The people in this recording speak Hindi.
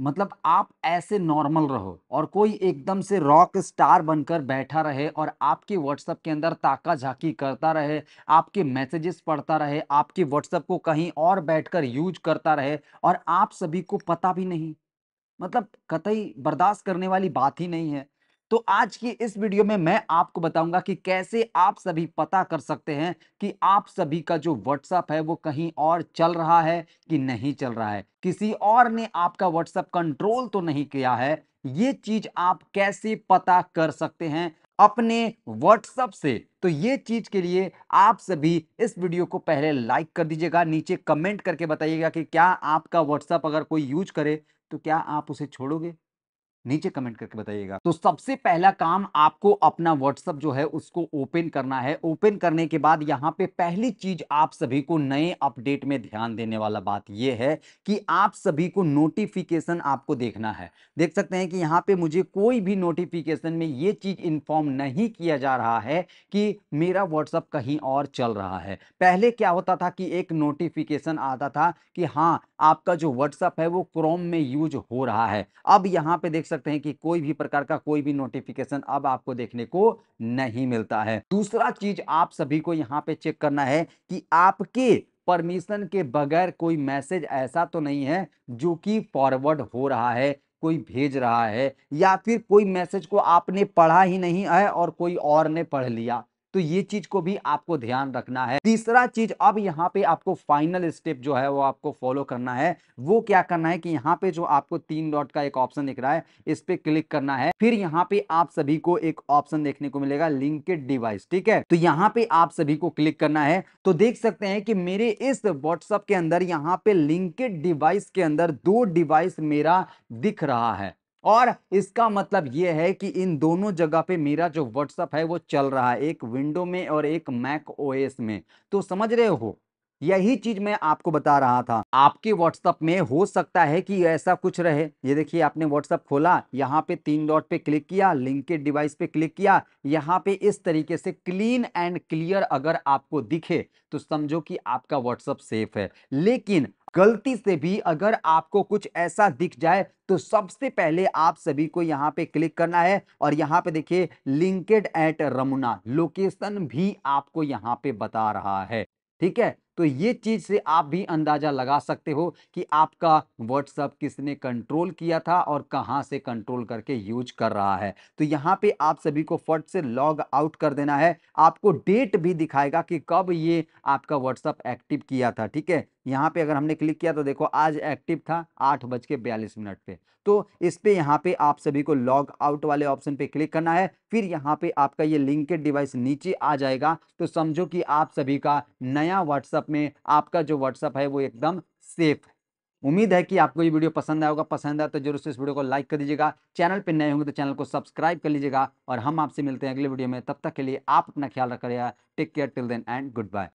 मतलब आप ऐसे नॉर्मल रहो और कोई एकदम से रॉक स्टार बनकर बैठा रहे और आपके व्हाट्सअप के अंदर ताका झाकी करता रहे आपके मैसेजेस पढ़ता रहे आपके व्हाट्सअप को कहीं और बैठकर यूज करता रहे और आप सभी को पता भी नहीं मतलब कतई बर्दाश्त करने वाली बात ही नहीं है तो आज की इस वीडियो में मैं आपको बताऊंगा कि कैसे आप सभी पता कर सकते हैं कि आप सभी का जो व्हाट्सअप है वो कहीं और चल रहा है कि नहीं चल रहा है किसी और ने आपका व्हाट्सअप कंट्रोल तो नहीं किया है ये चीज आप कैसे पता कर सकते हैं अपने व्हाट्सअप से तो ये चीज के लिए आप सभी इस वीडियो को पहले लाइक कर दीजिएगा नीचे कमेंट करके बताइएगा कि क्या आपका व्हाट्सअप अगर कोई यूज करे तो क्या आप उसे छोड़ोगे नीचे कमेंट करके बताइएगा तो सबसे पहला काम आपको अपना व्हाट्सअप जो है उसको ओपन करना है ओपन करने के बाद यहाँ पे पहली चीज आप सभी को नए अपडेट में ध्यान देने वाला बात यह है कि आप सभी को नोटिफिकेशन आपको देखना है देख सकते हैं कि यहाँ पे मुझे कोई भी नोटिफिकेशन में ये चीज इन्फॉर्म नहीं किया जा रहा है कि मेरा व्हाट्सअप कहीं और चल रहा है पहले क्या होता था कि एक नोटिफिकेशन आता था कि हाँ आपका जो व्हाट्सअप है वो क्रोम में यूज हो रहा है अब यहाँ पे देख सकते हैं कि कोई भी प्रकार का कोई भी नोटिफिकेशन अब आपको देखने को नहीं मिलता है दूसरा चीज आप सभी को यहाँ पे चेक करना है कि आपके परमिशन के बगैर कोई मैसेज ऐसा तो नहीं है जो कि फॉरवर्ड हो रहा है कोई भेज रहा है या फिर कोई मैसेज को आपने पढ़ा ही नहीं है और कोई और ने पढ़ लिया तो ये चीज को भी आपको ध्यान रखना है तीसरा चीज अब यहाँ पे आपको फाइनल स्टेप जो है वो आपको फॉलो करना है वो क्या करना है कि यहाँ पे जो आपको तीन डॉट का एक ऑप्शन दिख रहा है इस पे क्लिक करना है फिर यहाँ पे आप सभी को एक ऑप्शन देखने को मिलेगा लिंकेड डिवाइस ठीक है तो यहाँ पे आप सभी को क्लिक करना है तो देख सकते हैं कि मेरे इस व्हाट्सअप के अंदर यहाँ पे लिंकेड डिवाइस के अंदर दो डिवाइस मेरा दिख रहा है और इसका मतलब ये है कि इन दोनों जगह पे मेरा जो व्हाट्सअप है वो चल रहा है एक विंडो में और एक मैक ओएस में तो समझ रहे हो यही चीज मैं आपको बता रहा था आपके व्हाट्सअप में हो सकता है कि ऐसा कुछ रहे ये देखिए आपने व्हाट्सअप खोला यहाँ पे तीन डॉट पे क्लिक किया लिंकेड डिवाइस पे क्लिक किया यहाँ पे इस तरीके से क्लीन एंड क्लियर अगर आपको दिखे तो समझो कि आपका व्हाट्सअप सेफ है लेकिन गलती से भी अगर आपको कुछ ऐसा दिख जाए तो सबसे पहले आप सभी को यहाँ पे क्लिक करना है और यहाँ पे देखिए लिंकेड एट रमुना लोकेशन भी आपको यहाँ पे बता रहा है ठीक है तो ये चीज से आप भी अंदाजा लगा सकते हो कि आपका व्हाट्सअप किसने कंट्रोल किया था और कहाँ से कंट्रोल करके यूज कर रहा है तो यहाँ पे आप सभी को फट से लॉग आउट कर देना है आपको डेट भी दिखाएगा कि कब ये आपका व्हाट्सअप एक्टिव किया था ठीक है यहाँ पे अगर हमने क्लिक किया तो देखो आज एक्टिव था आठ बज के बयालीस मिनट पे तो इस पे यहाँ पे आप सभी को लॉग आउट वाले ऑप्शन पे क्लिक करना है फिर यहाँ पे आपका ये लिंकेड डिवाइस नीचे आ जाएगा तो समझो कि आप सभी का नया व्हाट्सअप में आपका जो व्हाट्सअप है वो एकदम सेफ है उम्मीद है कि आपको ये वीडियो पसंद आया होगा पसंद आया तो जरूर से इस वीडियो को लाइक कर दीजिएगा चैनल पर नए होंगे तो चैनल को सब्सक्राइब कर लीजिएगा और हम आपसे मिलते हैं अगले वीडियो में तब तक के लिए आप अपना ख्याल रखिएगा take care till then and good bye